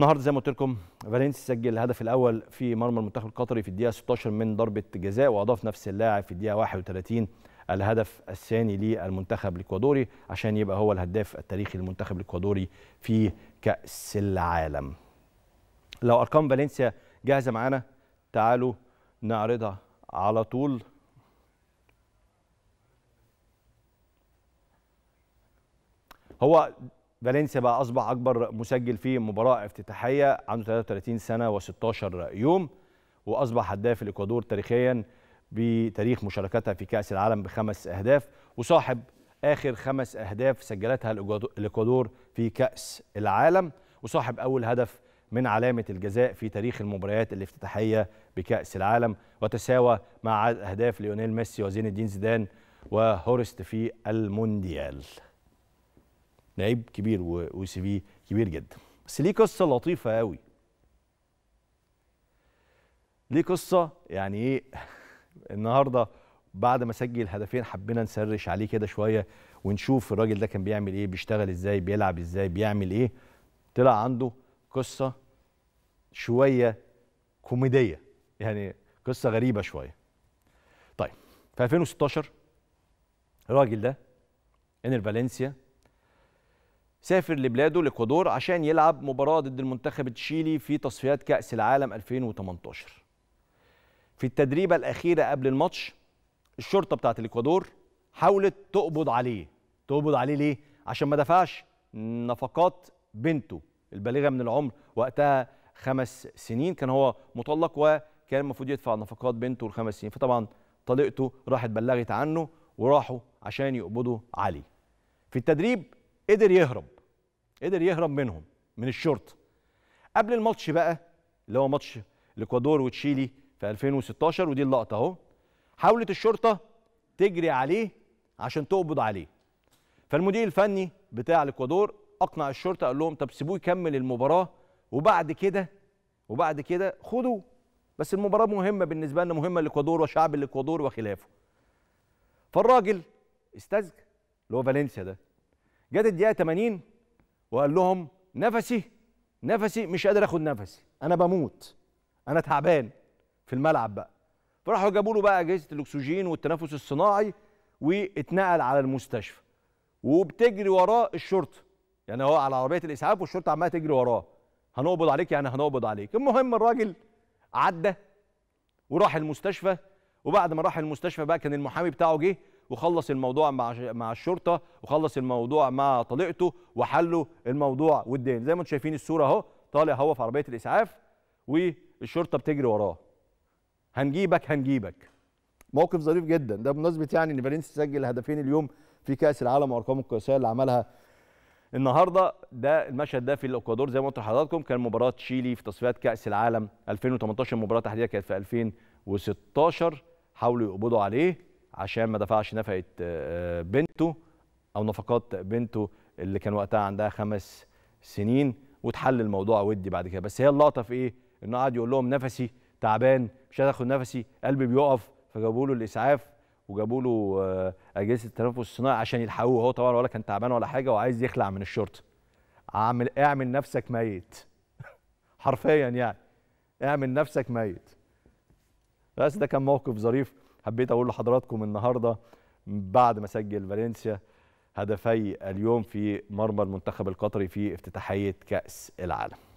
النهارده زي ما قلت لكم فالنسيا سجل الهدف الاول في مرمى المنتخب القطري في الدقيقه 16 من ضربه جزاء واضاف نفس اللاعب في الدقيقه 31 الهدف الثاني للمنتخب الاكوادوري عشان يبقى هو الهداف التاريخي للمنتخب الاكوادوري في كاس العالم. لو ارقام فالنسيا جاهزه معانا تعالوا نعرضها على طول هو فالنسيا بقى اصبح اكبر مسجل في مباراه افتتاحيه عنده 33 سنه و16 يوم واصبح هداف الاكوادور تاريخيا بتاريخ مشاركتها في كاس العالم بخمس اهداف وصاحب اخر خمس اهداف سجلتها الاكوادور في كاس العالم وصاحب اول هدف من علامه الجزاء في تاريخ المباريات الافتتاحيه بكاس العالم وتساوى مع اهداف ليونيل ميسي وزين الدين زيدان وهورست في المونديال لعيب كبير وسي في كبير جدا بس ليه قصه لطيفه قوي ليه قصه يعني ايه النهارده بعد ما سجل هدفين حبينا نسرش عليه كده شويه ونشوف الراجل ده كان بيعمل ايه بيشتغل ازاي بيلعب ازاي بيعمل ايه طلع عنده قصه شويه كوميديه يعني قصه غريبه شويه طيب في 2016 الراجل ده انر فالنسيا سافر لبلاده الاكوادور عشان يلعب مباراه ضد المنتخب التشيلي في تصفيات كاس العالم 2018 في التدريبه الاخيره قبل الماتش الشرطه بتاعه الاكوادور حاولت تقبض عليه تقبض عليه ليه عشان ما دفعش نفقات بنته البالغه من العمر وقتها خمس سنين كان هو مطلق وكان المفروض يدفع نفقات بنته الخمس سنين فطبعا طليقته راحت بلغت عنه وراحوا عشان يقبضوا عليه في التدريب قدر يهرب قدر يهرب منهم من الشرطه قبل الماتش بقى اللي هو ماتش الاكوادور وتشيلي في 2016 ودي اللقطه اهو حاولت الشرطه تجري عليه عشان تقبض عليه فالمدير الفني بتاع الاكوادور اقنع الشرطه قال لهم طب سيبوه يكمل المباراه وبعد كده وبعد كده خدوه بس المباراه مهمه بالنسبه لنا مهمه للاكوادور وشعب الاكوادور وخلافه فالراجل استاذ اللي هو فالنسيا ده جت الدقيقه 80 وقال لهم نفسي نفسي مش قادر اخد نفسي انا بموت انا تعبان في الملعب بقى فراحوا جابوا له بقى اجهزه الاكسجين والتنفس الصناعي واتنقل على المستشفى وبتجري وراه الشرطه يعني هو على عربيه الاسعاف والشرطه عماله تجري وراه هنقبض عليك يعني هنقبض عليك المهم الراجل عدى وراح المستشفى وبعد ما راح المستشفى بقى كان المحامي بتاعه جه وخلص الموضوع مع مع الشرطه وخلص الموضوع مع طليقته وحلوا الموضوع والدين زي ما انتم شايفين الصوره اهو طالع هو في عربيه الاسعاف والشرطه بتجري وراه هنجيبك هنجيبك موقف ظريف جدا ده بمناسبه يعني ان فالنسيا سجل هدفين اليوم في كاس العالم وارقام القياسيه اللي عملها النهارده ده المشهد ده في الاكوادور زي ما قلت لحضراتكم كان مباراه تشيلي في تصفيات كاس العالم 2018 المباراه تحديدا كانت في 2016 حاولوا يقبضوا عليه عشان ما دفعش نفقه آه، آه، بنته او نفقات بنته اللي كان وقتها عندها خمس سنين وتحل الموضوع ودي بعد كده بس هي اللقطه في ايه انه قعد يقول لهم نفسي تعبان مش اخد نفسي قلبي بيقف فجابوا له الاسعاف وجابوا له آه، اجهزه التنفس الصناعي عشان يلحقوه هو طبعا ولا كان تعبان ولا حاجه وعايز يخلع من الشرطه اعمل اعمل نفسك ميت حرفيا يعني اعمل نفسك ميت بس ده كان موقف ظريف حبيت اقول لحضراتكم النهارده بعد ما سجل فالنسيا هدفي اليوم في مرمى المنتخب القطري في افتتاحيه كاس العالم